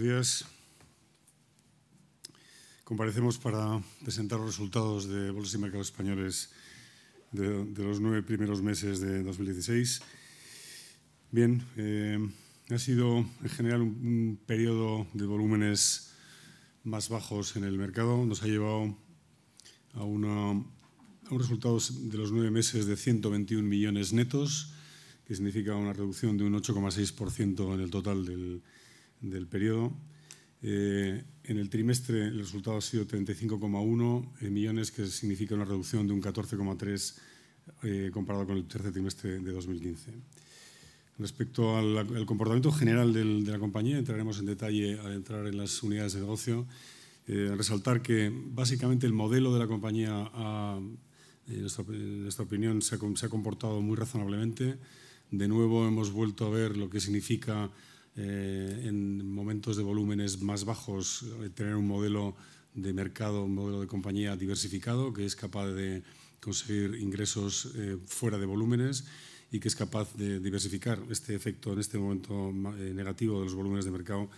buenos días. Comparecemos para presentar los resultados de Bolsas y Mercados Españoles de, los nueve primeros meses de 2016. Bien, eh, ha sido en general un, periodo de volúmenes más bajos en el mercado. Nos ha llevado a, a un resultado de los nueve meses de 121 millones netos, que significa una reducción de un 8,6% en el total del del periodo. Eh, en el trimestre el resultado ha sido 35,1 eh, millones, que significa una reducción de un 14,3 eh, comparado con el tercer trimestre de 2015. Respecto al, comportamiento general de la compañía, entraremos en detalle al entrar en las unidades de negocio. resaltar que básicamente el modelo de la compañía, a en, nuestra, opinión, se se ha comportado muy razonablemente. De nuevo hemos vuelto a ver lo que significa eh, en momentos de volúmenes más bajos, eh, tener un modelo de mercado, un modelo de compañía diversificado que es capaz de conseguir ingresos eh, fuera de volúmenes y que es capaz de diversificar este efecto en este momento negativo de los volúmenes de mercado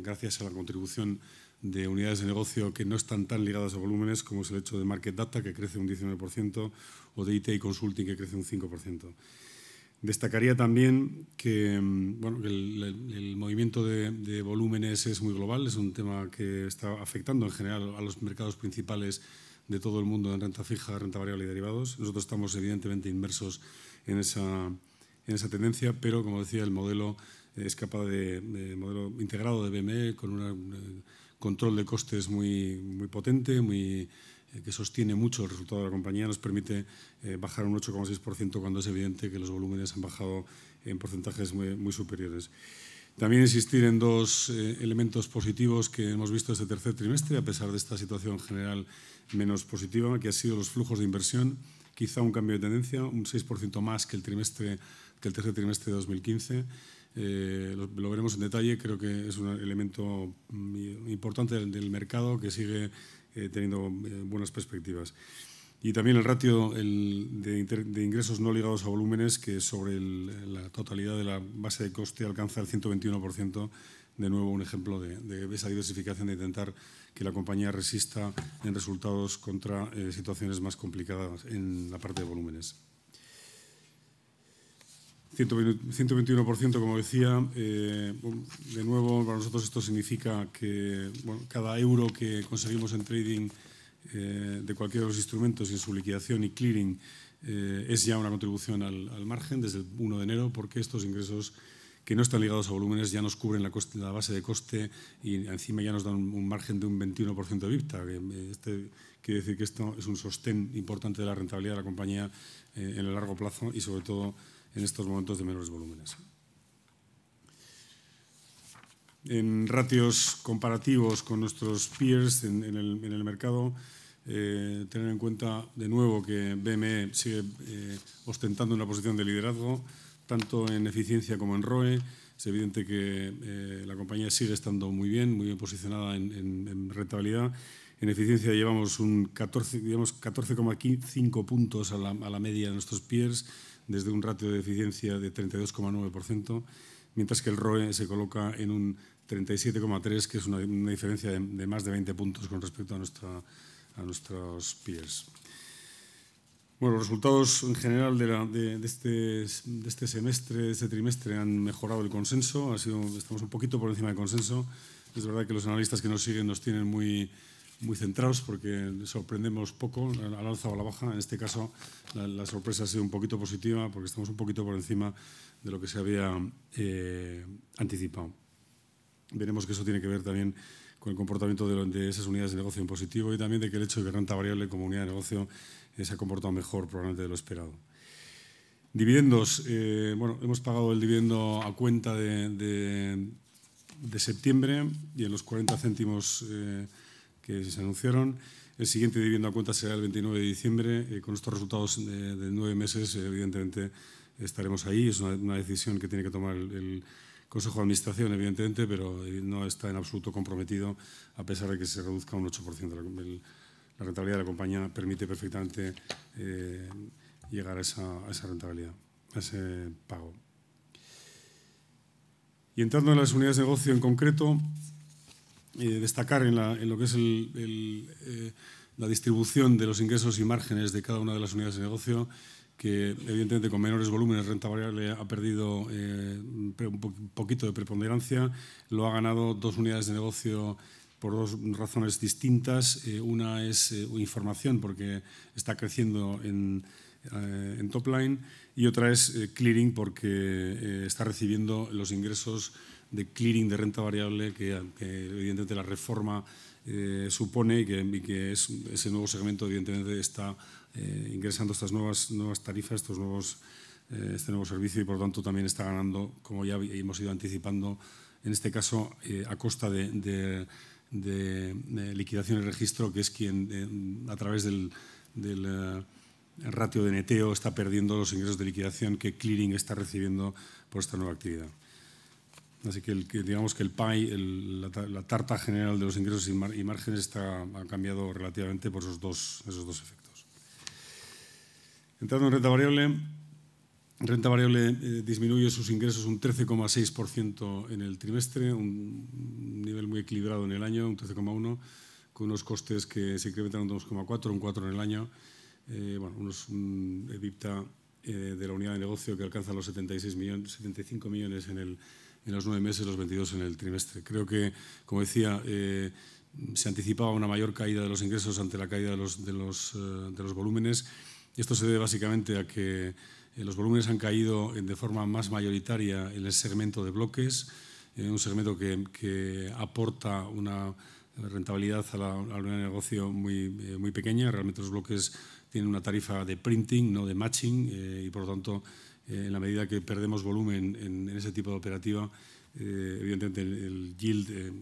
gracias a la contribución de unidades de negocio que no están tan ligadas a volúmenes como es el hecho de Market Data que crece un 19% o de IT Consulting que crece un 5%. Destacaría también que mm, el, movimiento de, volúmenes es muy global, es un tema que está afectando en general a los mercados principales de todo el mundo en renta fija, renta variable y derivados. Nosotros estamos evidentemente inmersos en esa, en esa tendencia, pero como decía, el modelo es capaz de, modelo integrado de BME con un eh, control de costes muy, muy potente, muy eh, que sostiene mucho el resultado de la compañía, nos permite eh, bajar un 8,6% cuando es evidente que los volúmenes han bajado en porcentajes muy, superiores. También insistir en dos eh, elementos positivos que hemos visto este tercer trimestre, a pesar de esta situación general menos positiva, que han sido los flujos de inversión, quizá un cambio de tendencia, un 6% más que el, trimestre, que el tercer trimestre de 2015. lo, veremos en detalle, creo que es un elemento mm, importante del mercado que sigue eh, teniendo eh, buenas perspectivas. Y también el ratio de, ingresos no ligados a volúmenes, que sobre la totalidad de la base de coste alcanza el 121%, de nuevo un ejemplo de, esa diversificación, de intentar que la compañía resista en resultados contra eh, situaciones más complicadas en la parte de volúmenes. 121%, como decía, eh, de nuevo, para nosotros esto significa que cada euro que conseguimos en trading eh, de cualquiera de los instrumentos y en su liquidación y clearing eh, es ya una contribución al, margen desde el 1 de enero, porque estos ingresos que no están ligados a volúmenes ya nos cubren la, base de coste y encima ya nos dan un, margen de un 21% de VIPTA. Este, quiere decir que esto es un sostén importante de la rentabilidad de la compañía en el largo plazo y sobre todo en estos momentos de menores volúmenes. En ratios comparativos con nuestros peers en, el, mercado, eh, tener en cuenta de nuevo que BME sigue eh, ostentando una posición de liderazgo, tanto en eficiencia como en ROE. Es evidente que eh, la compañía sigue estando muy bien, muy bien posicionada en, rentabilidad. En eficiencia llevamos 14,5 14, puntos a la, a la media de nuestros peers desde un ratio de eficiencia de 32,9%, mientras que el ROE se coloca en un 37,3%, que es una, diferencia de, más de 20 puntos con respecto a, nuestra, a nuestros peers. Bueno, los resultados en general de, este, este, semestre, de este trimestre, han mejorado el consenso. Ha sido, estamos un poquito por encima del consenso. Es verdad que los analistas que nos siguen nos tienen muy, muy centrados porque sorprendemos poco, al alza o a la baja. En este caso, la, sorpresa ha sido un poquito positiva porque estamos un poquito por encima de lo que se había eh, anticipado. Veremos que eso tiene que ver también con el comportamiento de, esas unidades de negocio en positivo y también de que el hecho de que renta variable como unidad de negocio eh, se ha comportado mejor probablemente de lo esperado. Dividendos. Eh, bueno, hemos pagado el dividendo a cuenta de, septiembre y en los 40 céntimos que se anunciaron. El siguiente dividendo a cuenta será el 29 de diciembre. Eh, con estos resultados de, nueve meses, eh, evidentemente, estaremos ahí. Es una, decisión que tiene que tomar el, Consejo de Administración, evidentemente, pero eh, no está en absoluto comprometido, a pesar de que se reduzca un 8%. La, la rentabilidad de la compañía permite perfectamente llegar a esa, a esa, rentabilidad, a ese pago. Y entrando en las unidades de negocio en concreto, eh, destacar en, lo que es eh, la distribución de los ingresos y márgenes de cada una de las unidades de negocio, que evidentemente con menores volúmenes renta variable ha perdido eh, un poquito de preponderancia, lo ha ganado dos unidades de negocio por dos razones distintas. una es información, porque está creciendo en, en top line, y otra es clearing, porque está recibiendo los ingresos de clearing de renta variable que, evidentemente la reforma eh, supone y que, es, ese nuevo segmento evidentemente está eh, ingresando estas nuevas, nuevas tarifas, estos nuevos, eh, este nuevo servicio y por lo tanto también está ganando, como ya hemos ido anticipando, en este caso a costa de, de, de, liquidación y registro, que es quien a través del, del ratio de neteo está perdiendo los ingresos de liquidación que clearing está recibiendo por esta nueva actividad. Así que, digamos que el PAI, la, tarta general de los ingresos y, márgenes, está, ha cambiado relativamente por esos dos, esos dos efectos. Entrando en renta variable, renta variable eh, disminuye sus ingresos un 13,6% en el trimestre, un nivel muy equilibrado en el año, un 13,1%, con unos costes que se incrementan un 2,4%, un 4% en el año, eh, bueno, unos, un eh, de la unidad de negocio que alcanza los 76 millones, 75 millones en el en los nueve meses, los 22 en el trimestre. Creo que, como decía, eh, se anticipaba una mayor caída de los ingresos ante la caída de los, de los, eh, volúmenes. Esto se debe básicamente a que eh, los volúmenes han caído de forma más mayoritaria en el segmento de bloques, en un segmento que, aporta una rentabilidad a la, negocio muy, muy pequeña. Realmente los bloques tienen una tarifa de printing, no de matching, y por lo tanto eh, en la medida que perdemos volumen en, ese tipo de operativa, eh, evidentemente el, yield eh,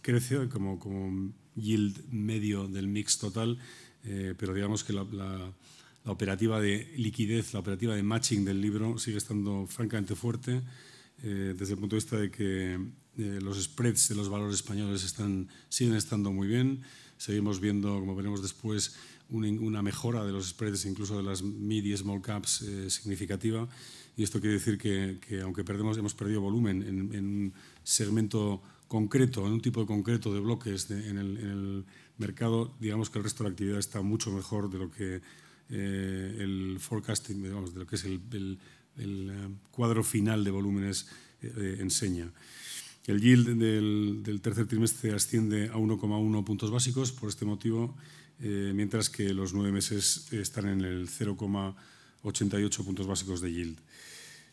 crece como, como, yield medio del mix total, pero digamos que la, operativa de liquidez, la operativa de matching del libro sigue estando francamente fuerte desde el punto de vista de que los spreads de los valores españoles están, siguen estando muy bien. Seguimos viendo, como veremos después, una mejora de los spreads, incluso de las mid y small caps, eh, significativa. Y esto quiere decir que, aunque perdemos, hemos perdido volumen en, un segmento concreto, en un tipo concreto de bloques en, el, mercado, digamos que el resto de la actividad está mucho mejor de lo que eh, el forecasting, digamos, de lo que es el, eh, cuadro final de volúmenes enseña. El yield del, del tercer trimestre asciende a 1,1 puntos básicos. Por este motivo, eh, mientras que los nueve meses eh, están en el 0,88 puntos básicos de yield.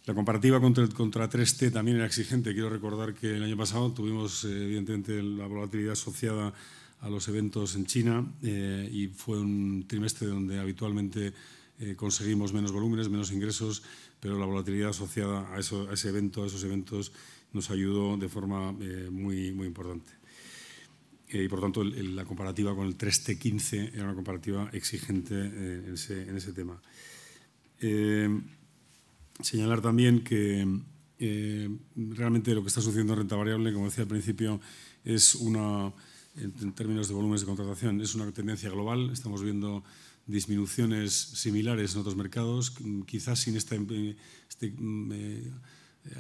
La comparativa contra, contra 3T también era exigente. Quiero recordar que el año pasado tuvimos, eh, evidentemente, la volatilidad asociada a los eventos en China y fue un trimestre donde habitualmente conseguimos menos volúmenes, menos ingresos, pero la volatilidad asociada a, ese evento, a esos eventos, nos ayudó de forma muy, muy importante. Eh, y por tanto la comparativa con el 3T15 era una comparativa exigente eh, en, ese, tema. Eh, señalar también que realmente lo que está sucediendo en renta variable, como decía al principio, es una, en términos de volúmenes de contratación, es una tendencia global. Estamos viendo disminuciones similares en otros mercados, quizás sin este mm,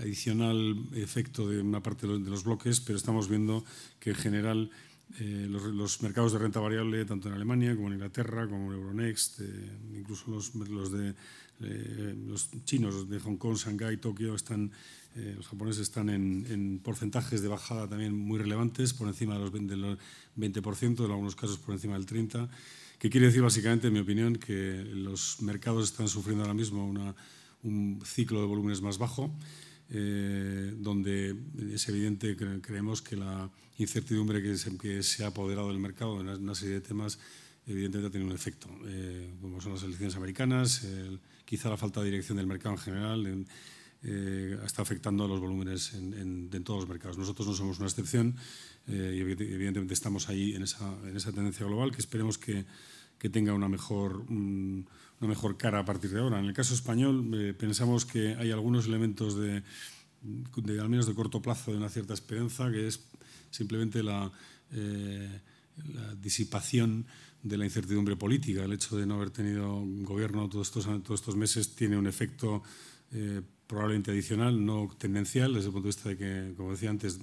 adicional efecto de una parte de los bloques, pero estamos viendo que en general eh, los, mercados de renta variable, tanto en Alemania como en Inglaterra, como en Euronext, eh, incluso los, los de eh, los chinos de Hong Kong, Shanghái, Tokio, están, los japoneses están en, porcentajes de bajada también muy relevantes, por encima de los del 20%, en algunos casos por encima del 30%, que quiere decir básicamente, en mi opinión, que los mercados están sufriendo ahora mismo un ciclo de volúmenes más bajo. Eh, donde es evidente creemos que la incertidumbre que se, ha apoderado del mercado en una serie de temas evidentemente ha tenido un efecto, eh, como son las elecciones americanas, quizá la falta de dirección del mercado en general eh, está afectando a los volúmenes en, todos los mercados. Nosotros no somos una excepción y evidentemente estamos ahí en esa tendencia global que esperemos que que tenga una mejor, mm, una mejor cara a partir de ahora. En el caso español eh, pensamos que hay algunos elementos de, al menos de corto plazo, de una cierta esperanza, que es simplemente eh, la, disipación de la incertidumbre política. El hecho de no haber tenido gobierno todos estos, todos estos meses tiene un efecto eh, probablemente adicional, no tendencial, desde el punto de vista de que, como decía antes,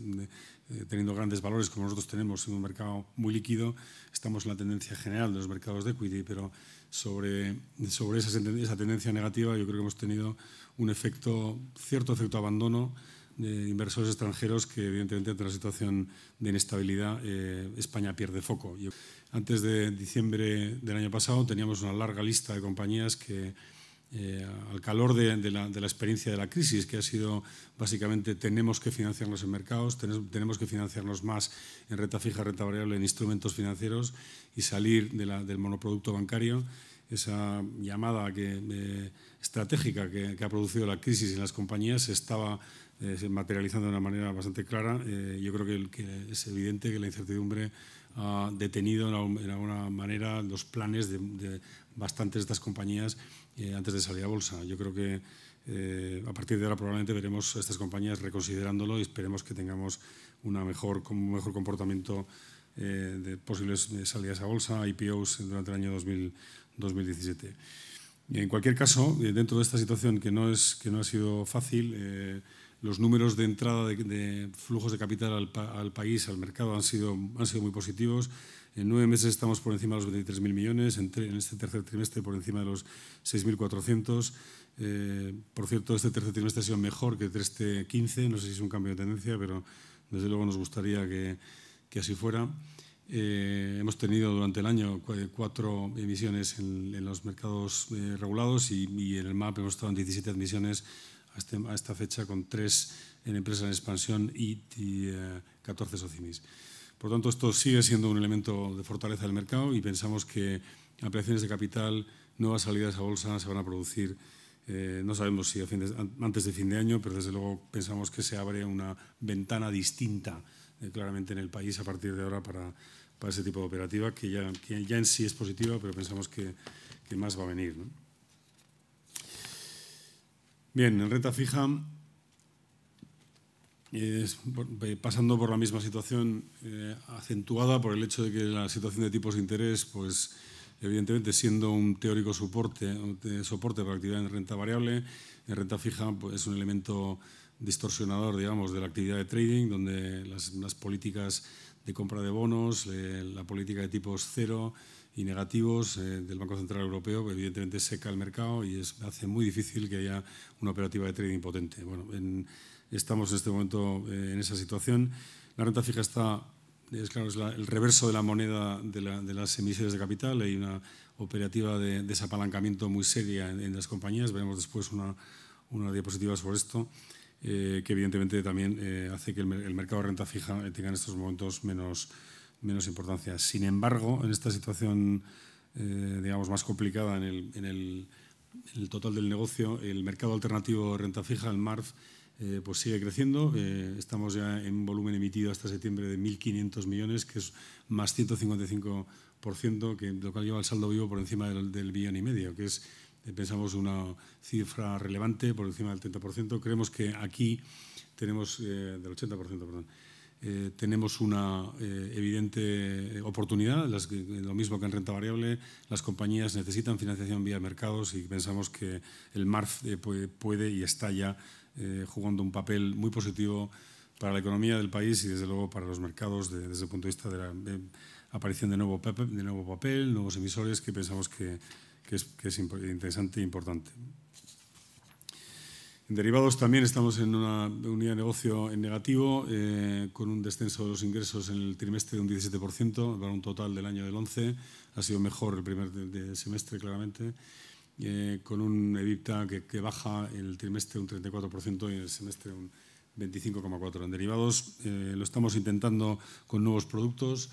eh, teniendo grandes valores como nosotros tenemos en un mercado muy líquido, estamos en la tendencia general de los mercados de equity, pero sobre, sobre esa, esa tendencia negativa yo creo que hemos tenido un efecto, cierto efecto abandono de inversores extranjeros que evidentemente ante la situación de inestabilidad eh, España pierde foco. Antes de diciembre del año pasado teníamos una larga lista de compañías que eh, al calor de, la, experiencia de la crisis, que ha sido básicamente tenemos que financiarnos en mercados, tenemos, que financiarnos más en renta fija, renta variable, en instrumentos financieros y salir del monoproducto bancario. Esa llamada que, eh, estratégica que, ha producido la crisis en las compañías se estaba eh, materializando de una manera bastante clara. yo creo que es evidente que la incertidumbre ha detenido en alguna manera los planes de, bastantes de estas compañías eh, antes de salir a bolsa. Yo creo que eh, a partir de ahora probablemente veremos a estas compañías reconsiderándolo y esperemos que tengamos una mejor, un mejor comportamiento eh, de posibles salidas a bolsa, IPOs durante el año 2017. Y en cualquier caso, dentro de esta situación que no, es, que no ha sido fácil, los números de entrada de, flujos de capital al, país, al mercado, han sido, han sido muy positivos. En nueve meses estamos por encima de los 23.000 millones, en, en, este tercer trimestre por encima de los 6.400. Eh, por cierto, este tercer trimestre ha sido mejor que el 3 15 no sé si es un cambio de tendencia, pero desde luego nos gustaría que, así fuera. Eh, hemos tenido durante el año eh, cuatro emisiones en, los mercados regulados y, y, en el MAP hemos estado en 17 admisiones este, a, esta fecha con tres en empresas en expansión y, 14 eh, socimis. Por tanto, esto sigue siendo un elemento de fortaleza del mercado y pensamos que ampliaciones de capital, nuevas salidas a bolsa se van a producir. Eh, no sabemos si antes de fin de año, pero desde luego pensamos que se abre una ventana distinta eh, claramente en el país a partir de ahora para, para ese tipo de operativa que ya, que ya en sí es positiva, pero pensamos que, que más va a venir. ¿no? Bien, en renta fija, eh, pasando por la misma situación eh, acentuada por el hecho de que la situación de tipos de interés, pues evidentemente siendo un teórico soporte, eh, soporte para actividad en renta variable, en renta fija pues, es un elemento distorsionador, digamos, de la actividad de trading, donde las, políticas de compra de bonos, eh, la política de tipos cero y negativos eh, del Banco Central Europeo, evidentemente seca el mercado y hace muy difícil que haya una operativa de trading potente. Bueno, estamos en este momento eh, en esa situación. La renta fija está, es claro, es el reverso de la moneda de, las emisiones de capital. Hay una operativa de desapalancamiento muy seria en, las compañías. Veremos después una, una diapositiva sobre esto. Eh, que evidentemente también eh, hace que el, mercado de renta fija eh, tenga en estos momentos menos, menos importancia. Sin embargo, en esta situación digamos más complicada en el, en, el, total del negocio, el mercado alternativo de renta fija, el MARF, pues sigue creciendo. estamos ya en volumen emitido hasta septiembre de 1.500 millones, que es más 155%, que lo cual lleva el saldo vivo por encima del, del billón y medio, que es eh, pensamos una cifra relevante por encima del 30%. Creemos que aquí tenemos, eh, del 80%, eh, tenemos una evidente oportunidad, lo mismo que en renta variable, las compañías necesitan financiación vía mercados y pensamos que el MARF puede, y está ya jugando un papel muy positivo para la economía del país y desde luego para los mercados desde el punto de vista de la aparición de nuevo, de nuevo papel, nuevos emisores que pensamos que que es, interesante e importante. En derivados también estamos en una unidad de negocio en negativo, eh, con un descenso de los ingresos en el trimestre de un 17%, para un total del año del 11%. Ha sido mejor el primer semestre, claramente, eh, con un EBITDA que, que, baja el trimestre un 34% y en el semestre un 25,4%. En derivados eh, lo estamos intentando con nuevos productos.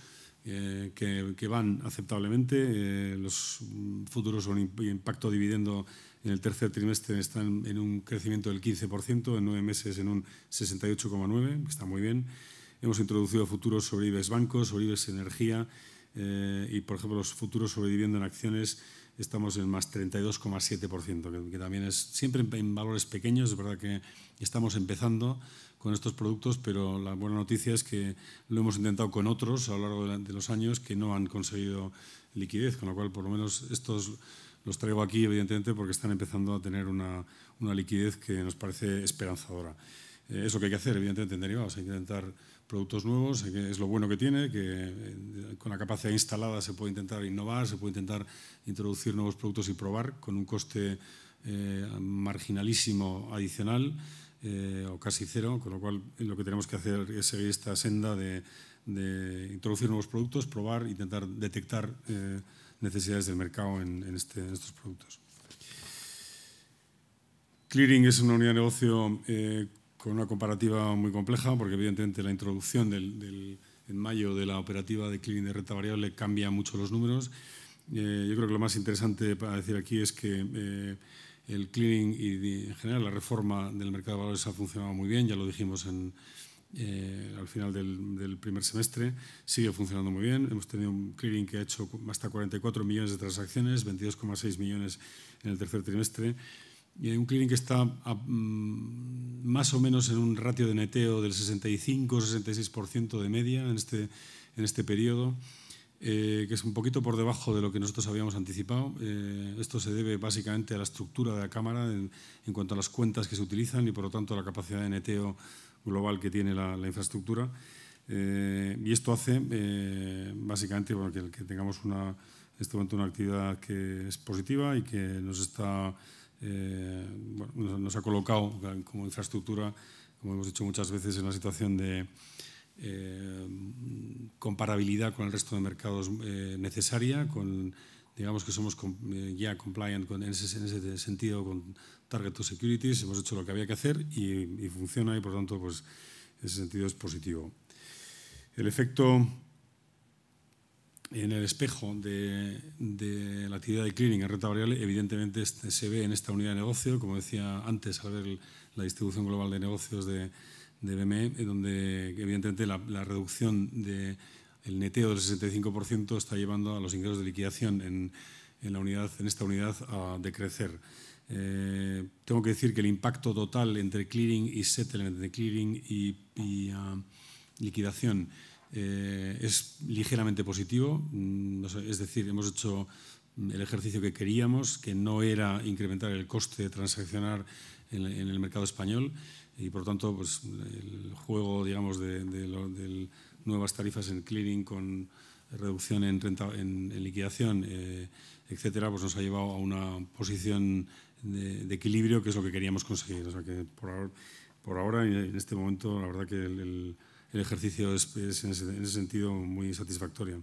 Eh, que, van aceptablemente. Eh, los mm, futuros con impacto dividendo en el tercer trimestre están en un crecimiento del 15%, en nueve meses en un 68,9%, está muy bien. Hemos introducido futuros sobre IBEX Bancos, sobre IBEX Energía, eh, y, por ejemplo, los futuros sobreviviendo en acciones estamos en más 32,7%, que, también es siempre en, valores pequeños, es verdad que estamos empezando con estos productos, pero la buena noticia es que lo hemos intentado con otros a lo largo de, los años que no han conseguido liquidez, con lo cual por lo menos estos los traigo aquí, evidentemente, porque están empezando a tener una, una liquidez que nos parece esperanzadora. Eh, eso que hay que hacer, evidentemente, en derivados, hay que intentar productos nuevos, es lo bueno que tiene, que eh, con la capacidad instalada se puede intentar innovar, se puede intentar introducir nuevos productos y probar con un coste eh, marginalísimo adicional eh, o casi cero, con lo cual lo que tenemos que hacer es seguir esta senda de, introducir nuevos productos, probar, intentar detectar necesidades del mercado este, en, estos productos. Clearing es una unidad de negocio con una comparativa muy compleja, porque evidentemente la introducción del, en mayo de la operativa de clearing de renta variable cambia mucho los números. Eh, yo creo que lo más interesante para decir aquí es que eh, el clearing y en general la reforma del mercado de valores ha funcionado muy bien, ya lo dijimos eh, al final del, del, primer semestre, sigue funcionando muy bien. Hemos tenido un clearing que ha hecho hasta 44 millones de transacciones, 22,6 millones en el tercer trimestre y un clearing que está mm, más o menos en un ratio de neteo del 65-66% de media en este, en este periodo, eh, que es un poquito por debajo de lo que nosotros habíamos anticipado. Eh, esto se debe básicamente a la estructura de la cámara en, cuanto a las cuentas que se utilizan y por lo tanto a la capacidad de neteo global que tiene la, infraestructura. Eh, y esto hace básicamente que, tengamos en este momento una actividad que es positiva y que nos está eh, nos ha colocado eh, como infraestructura, como hemos dicho muchas veces, en la situación de eh, comparabilidad con el resto de mercados necesaria, con, digamos que somos ya compliant con, en, ese, sentido con Target to Securities, hemos hecho lo que había que hacer y, funciona y por tanto pues, en ese sentido es positivo. El efecto en el espejo de, la actividad de clearing en renta variable, evidentemente este, se ve en esta unidad de negocio, como decía antes a ver la distribución global de negocios de, BME, e, donde evidentemente la, reducción del de neteo del 65% está llevando a los ingresos de liquidación en, la unidad, en esta unidad a decrecer. Eh, tengo que decir que el impacto total entre clearing y settlement, de clearing y, ah, liquidación, eh, es ligeramente positivo, mm, es decir, hemos hecho mm, el ejercicio que queríamos, que no era incrementar el coste de transaccionar en, el mercado español y por tanto pues, el juego digamos, de, nuevas tarifas en clearing con reducción en, en, liquidación, eh, etcétera, pues nos ha llevado a una posición de, equilibrio que es lo que queríamos conseguir. O sea que por ahora, por ahora en este momento, la verdad que el el ejercicio es, en, ese, sentido muy satisfactorio.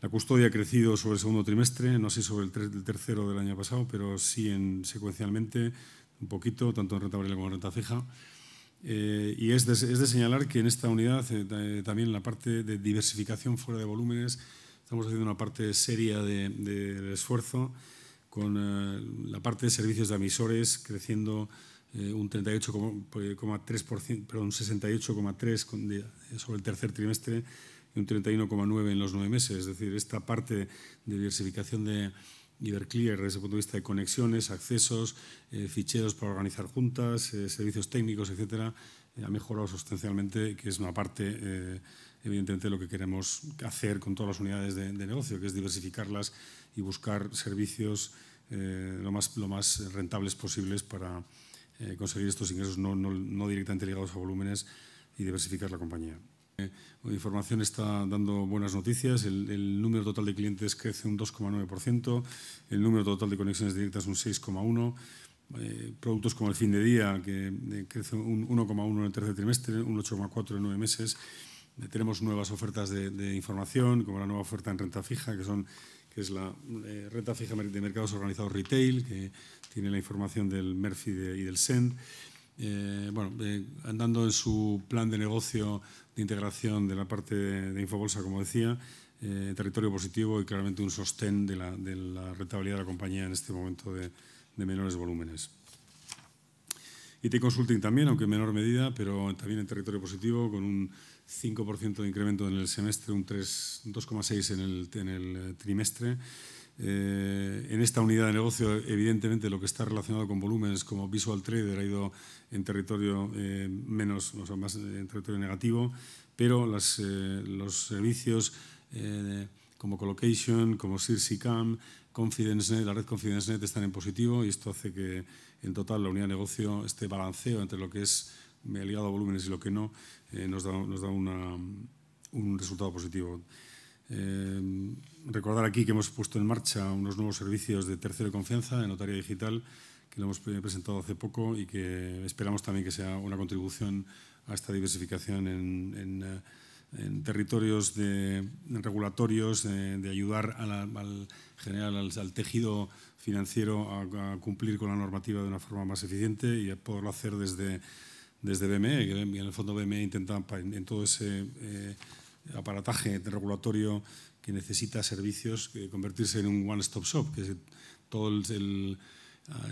La custodia ha crecido sobre el segundo trimestre, no sé sobre el, tercero del año pasado, pero sí en, secuencialmente un poquito, tanto en renta variable como en renta fija. Eh, y es de, señalar que en esta unidad, eh, eh, también en la parte de diversificación fuera de volúmenes, estamos haciendo una parte seria del de, esfuerzo, con la parte de servicios de emisores creciendo eh, un 38,3%, pues, perdón, 68,3 eh, sobre el tercer trimestre y un 31,9 en los nueve meses. Es decir, esta parte de diversificación de Iberclear desde el punto de vista de conexiones, accesos, eh, ficheros para organizar juntas, eh, servicios técnicos, etcétera, ha mejorado sustancialmente, que es una parte evidentemente lo que queremos hacer con todas las unidades de, de negocio, que es diversificarlas y buscar servicios lo, más, lo más rentables posibles para, eh, conseguir estos ingresos no, directamente ligados a volúmenes y diversificar la compañía. La eh, información está dando buenas noticias, el, número total de clientes crece un 2,9%, el número total de conexiones directas un 6,1%, eh, productos como el fin de día, que crece un 1,1 en el tercer trimestre, un 8,4 en nueve meses. tenemos nuevas ofertas de información, como la nueva oferta en renta fija, que son que es la eh, renta fija de mercados organizados retail, que tiene la información del Murphy y del SEND. Eh, bueno, eh, andando en su plan de negocio de integración de la parte de, Infobolsa, como decía, territorio positivo y claramente un sostén de la, rentabilidad de la compañía en este momento de, de menores volúmenes. IT Consulting también, aunque en menor medida, pero también en territorio positivo, con un 5% de incremento en el semestre, un 2,6% en el, eh, trimestre. Eh, en esta unidad de negocio, evidentemente, lo que está relacionado con volúmenes como Visual Trader ha ido en territorio eh, menos, o más en territorio negativo, pero los servicios como Colocation, como SIRSICAM, ConfidenceNet, la red ConfidenceNet están en positivo y esto hace que en total la unidad de negocio, esté balanceo entre lo que es me ha ligado a volúmenes y lo que no, eh, nos da, un resultado positivo. Eh, recordar aquí que hemos puesto en marcha unos nuevos servicios de tercero de confianza de notaria digital, que lo hemos presentado hace poco y que esperamos también que sea una contribución a esta diversificación en, eh, territorios regulatorios, de, ayudar al, general, al, tejido financiero a, cumplir con la normativa de una forma más eficiente y a poderlo hacer desde desde BME, que en el fondo BME intenta en todo ese eh, aparataje regulatorio que necesita servicios eh, convertirse en un one-stop shop, que todo el,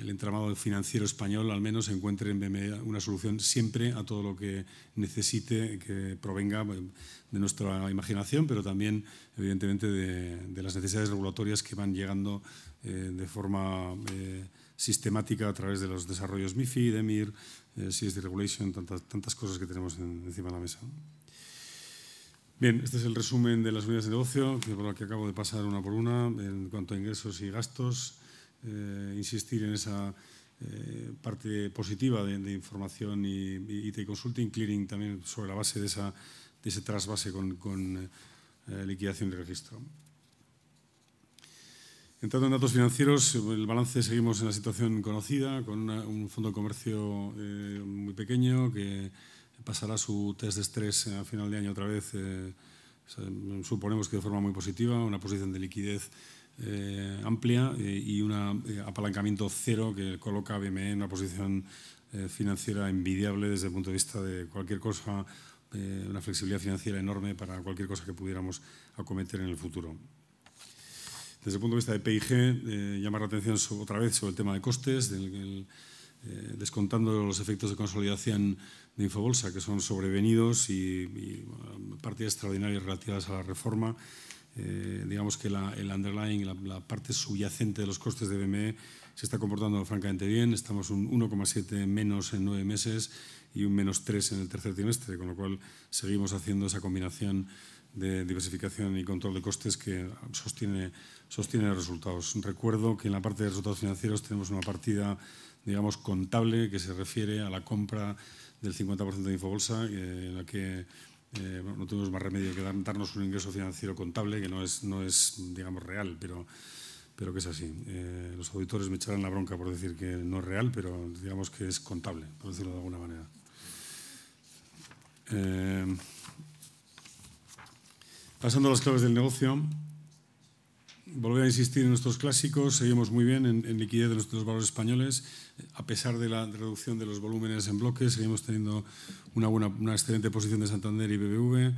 entramado financiero español al menos encuentre en BME una solución siempre a todo lo que necesite que provenga eh, de nuestra imaginación, pero también evidentemente de, las necesidades regulatorias que van llegando de forma... sistemática a través de los desarrollos MIFI, EMIR eh, es de Regulation, tantas, tantas cosas que tenemos encima de la mesa. Bien, este es el resumen de las unidades de negocio, que por lo que acabo de pasar una por una, en cuanto a ingresos y gastos. Eh, insistir en esa eh, parte positiva de, información y, y, Consulting, clearing también sobre la base de, esa, de ese trasvase con, liquidación y registro. Entrando en datos financieros, el balance seguimos en la situación conocida, con un fondo de comercio eh, muy pequeño que pasará su test de estrés a final de año otra vez, eh, suponemos que de forma muy positiva, una posición de liquidez eh, amplia y un apalancamiento cero que coloca a BME en una posición financiera envidiable desde el punto de vista de cualquier cosa, una flexibilidad financiera enorme para cualquier cosa que pudiéramos acometer en el futuro. Desde el punto de vista de PIG, eh, llamar la atención otra vez sobre el tema de costes, eh, descontando los efectos de consolidación de Infobolsa, que son sobrevenidos y, partidas extraordinarias relativas a la reforma. Eh, digamos que el underlying, la, parte subyacente de los costes de BME se está comportando francamente bien. Estamos un 1,7 menos en nueve meses y un menos 3 en el tercer trimestre, con lo cual seguimos haciendo esa combinación de diversificación y control de costes que sostiene, sostiene resultados. Recuerdo que en la parte de resultados financieros tenemos una partida, digamos, contable que se refiere a la compra del 50% de Infobolsa, eh, en la que eh, no tenemos más remedio que darnos un ingreso financiero contable que no es, no es digamos, real, pero, pero que es así. Eh, los auditores me echarán la bronca por decir que no es real, pero digamos que es contable, por decirlo de alguna manera. Eh, Pasando a las claves del negocio, volver a insistir en nuestros clásicos, seguimos muy bien en, liquidez de nuestros valores españoles, a pesar de la reducción de los volúmenes en bloques, seguimos teniendo una, buena, una excelente posición de Santander y BBV,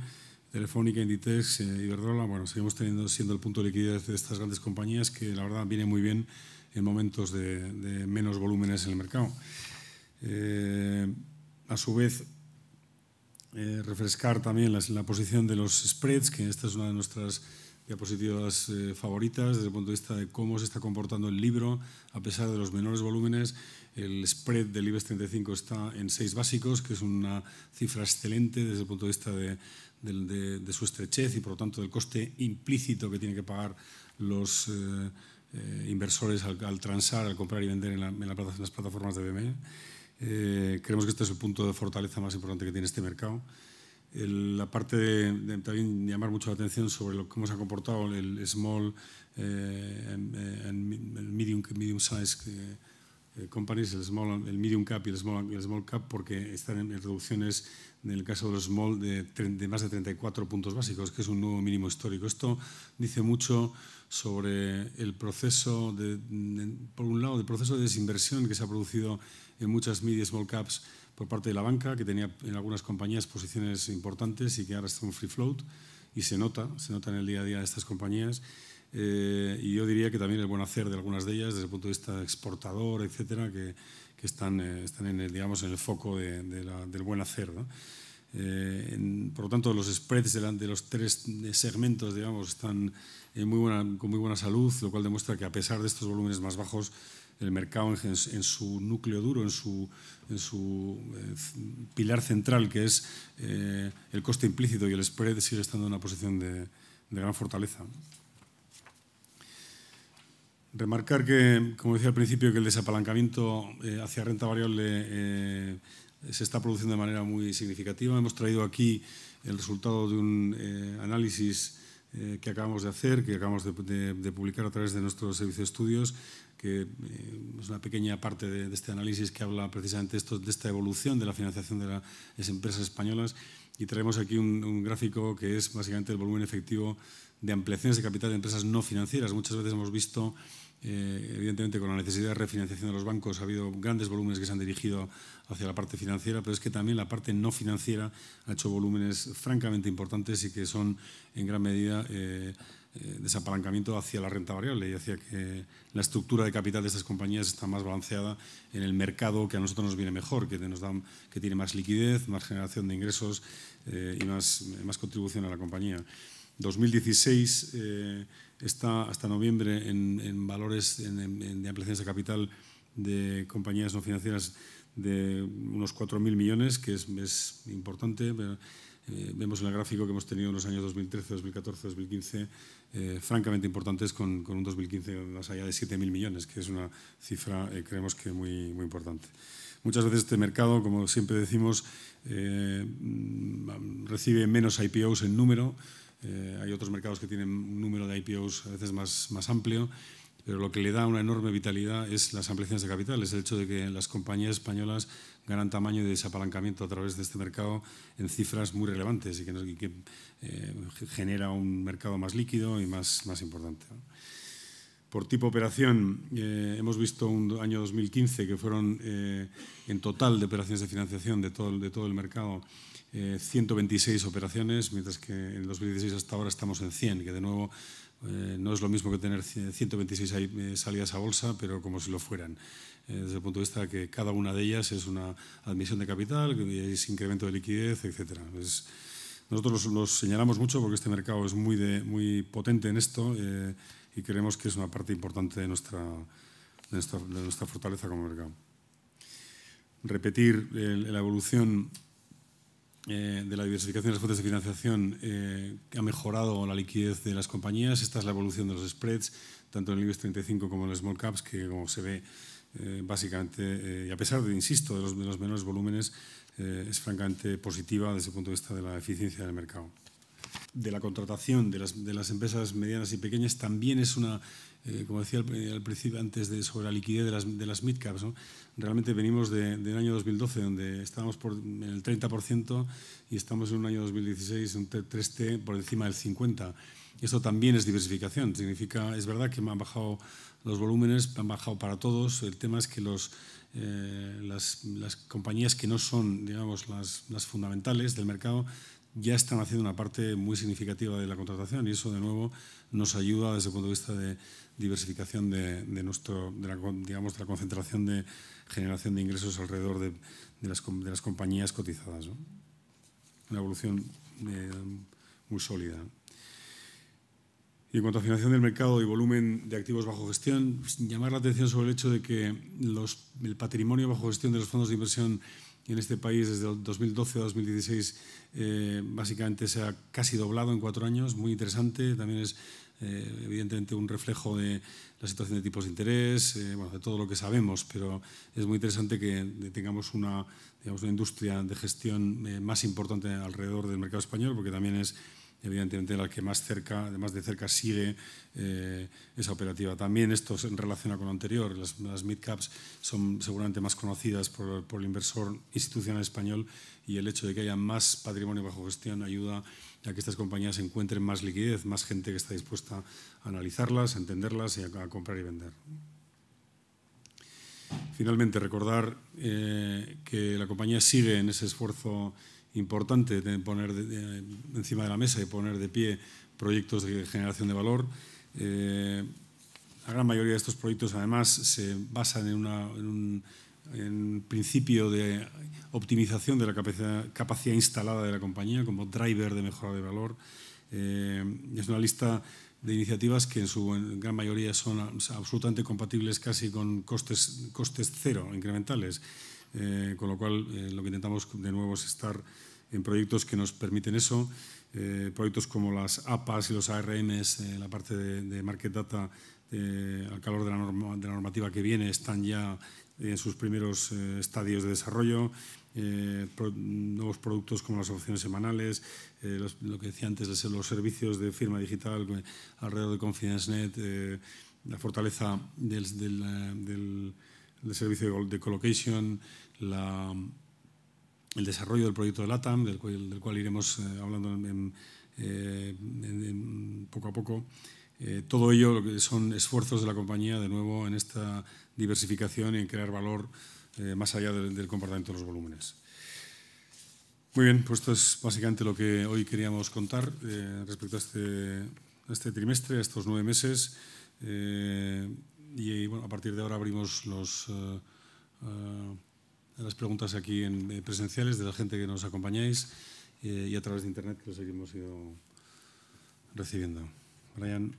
Telefónica, Inditex, y eh, Iberdrola, bueno, seguimos teniendo, siendo el punto de liquidez de estas grandes compañías que la verdad viene muy bien en momentos de, menos volúmenes en el mercado. Eh, a su vez, eh, refrescar también la, posición de los spreads, que esta es una de nuestras diapositivas eh, favoritas desde el punto de vista de cómo se está comportando el libro a pesar de los menores volúmenes. El spread del IBEX 35 está en seis básicos, que es una cifra excelente desde el punto de vista de, su estrechez y por lo tanto del coste implícito que tienen que pagar los eh, inversores al, transar, al comprar y vender en, en las plataformas de BME. Eh, creemos que este es el punto de fortaleza más importante que tiene este mercado. la parte de, también llamar mucho la atención sobre cómo se ha comportado el small eh, and, eh, medium, medium size companies, el, small, el medium cap y el small, el small cap, porque están en, reducciones, en el caso de los small, de, de más de 34 puntos básicos, que es un nuevo mínimo histórico. Esto dice mucho sobre el proceso, de, por un lado, del proceso de desinversión que se ha producido en muchas mid y small caps por parte de la banca, que tenía en algunas compañías posiciones importantes y que ahora está en free float, y se nota, se nota en el día a día de estas compañías. Eh, y yo diría que también el buen hacer de algunas de ellas desde el punto de vista exportador, etcétera, que, que están, eh, están en, el, digamos, en el foco del buen hacer. Eh, por lo tanto, los spreads de, de los tres segmentos digamos, están con muy buena salud, lo cual demuestra que a pesar de estos volúmenes más bajos, el mercado en, su núcleo duro, en su, en su eh, pilar central, que es eh, el coste implícito y el spread, sigue estando en una posición de, de gran fortaleza. Remarcar que, como decía al principio, que el desapalancamiento eh, hacia renta variable se está produciendo de manera muy significativa. Hemos traído aquí el resultado de un análisis eh, que acabamos de hacer, que acabamos de, publicar a través de nuestro servicio de estudios, que eh, es pues una pequeña parte de, este análisis que habla precisamente de esta evolución de la financiación de las empresas españolas. Y traemos aquí un, un gráfico que es básicamente el volumen efectivo de ampliaciones de capital de empresas no financieras. Muchas veces hemos visto eh, evidentemente, con la necesidad de refinanciación de los bancos ha habido grandes volúmenes que se han dirigido hacia la parte financiera, pero es que también la parte no financiera ha hecho volúmenes francamente importantes y que son en gran medida eh, eh, desapalancamiento hacia la renta variable y hacia que la estructura de capital de estas compañías está más balanceada en el mercado que a nosotros nos viene mejor, que, nos dan, que tiene más liquidez, más generación de ingresos y más, más contribución a la compañía. 2016 está hasta noviembre en, valores en, de ampliaciones de capital de compañías no financieras de unos 4.000 millones, que es, importante. Eh, vemos en el gráfico que hemos tenido en los años 2013, 2014, 2015, francamente importantes, con, un 2015 más allá de 7.000 millones, que es una cifra, eh, creemos que muy, muy importante. Muchas veces este mercado, como siempre decimos, eh, mm, recibe menos IPOs en número, eh, hay otros mercados que tienen un número de IPOs a veces más, amplio, pero lo que le da una enorme vitalidad es las ampliaciones de capital, es el hecho de que las compañías españolas ganan tamaño y desapalancamiento a través de este mercado en cifras muy relevantes y que, eh, genera un mercado más líquido y más, importante. Por tipo operación, eh, hemos visto un año 2015 que fueron en total de operaciones de financiación de todo el mercado 126 eh, operaciones, mientras que en 2016 hasta ahora estamos en 100, que de nuevo eh, no es lo mismo que tener 126 eh, salidas a bolsa, pero como si lo fueran. desde el punto de vista que cada una de ellas es una admisión de capital, es incremento de liquidez, etc. nosotros los, señalamos mucho porque este mercado es muy, de, muy potente en esto y creemos que es una parte importante de nuestra, de nuestra, de nuestra fortaleza como mercado. Repetir la evolución eh, de la diversificación de las fuentes de financiación eh, ha mejorado la liquidez de las compañías. Esta es la evolución de los spreads, tanto en el IBEX 35 como en los small caps, que como se ve, eh, básicamente, eh, y a pesar de, insisto, de los, menos menores volúmenes, es francamente positiva desde el punto de vista de la eficiencia del mercado. De la contratación de las, de las empresas medianas y pequeñas también es una eh, como decía eh, al, principio antes de, sobre la liquidez de las, mid-caps, realmente venimos de, del año 2012, donde estábamos por, en el 30% y estamos en un año 2016, un 3T por encima del 50%. Esto también es diversificación, significa, es verdad que me han bajado los volúmenes, me han bajado para todos, el tema es que eh, las, compañías que no son, digamos, las fundamentales del mercado ya están haciendo una parte muy significativa de la contratación y eso de nuevo nos ayuda desde el punto de vista de diversificación de, nuestro, la, digamos, la concentración de generación de ingresos alrededor de, las, compañías cotizadas. Una evolución eh, muy sólida. Y en cuanto a financiación del mercado y volumen de activos bajo gestión, pues, llamar la atención sobre el hecho de que los, el patrimonio bajo gestión de los fondos de inversión en este país desde el 2012 a 2016 eh, básicamente se ha casi doblado en cuatro años, muy interesante, también es eh, evidentemente un reflejo de la situación de tipos de interés, eh, de todo lo que sabemos, pero es muy interesante que tengamos una, una industria de gestión más importante alrededor del mercado español porque también es evidentemente la que más, cerca, más de cerca sigue eh, esa operativa. También esto se relaciona con lo anterior, las, mid caps son seguramente más conocidas por, el inversor institucional español y el hecho de que haya más patrimonio bajo gestión ayuda a que estas compañías encuentren más liquidez, más gente que está dispuesta a analizarlas, a entenderlas y a, comprar y vender. Finalmente, recordar eh, que la compañía sigue en ese esfuerzo importante de poner encima de la mesa y poner de pie proyectos de generación de valor. Eh, la gran mayoría de estos proyectos, además, se basan en, un principio de optimización de la capacidad, instalada de la compañía como driver de mejora de valor. Eh, es una lista de iniciativas que en su gran mayoría son absolutamente compatibles casi con costes, costes cero incrementales. Eh, con lo cual eh, lo que intentamos de nuevo es estar en proyectos que nos permiten eso, eh, proyectos como las APAs y los ARMs, la parte de, Market Data, al calor de la, normativa que viene, están ya en sus primeros estadios de desarrollo, nuevos productos como las opciones semanales, lo que decía antes, los servicios de firma digital alrededor de ConfidenceNet, la fortaleza del, servicio de colocation, la, el desarrollo del proyecto de LATAM, del cual, del cual iremos eh, hablando eh, poco a poco. Eh, todo ello son esfuerzos de la compañía, de nuevo, en esta diversificación y en crear valor más allá del, comportamiento de los volúmenes. Muy bien, pues esto es básicamente lo que hoy queríamos contar respecto este, a este, trimestre, a estos nueve meses. y bueno, a partir de ahora abrimos los las preguntas aquí en, eh, presenciales de la gente que nos acompañáis eh, y a través de Internet que los hemos ido recibiendo. Brian.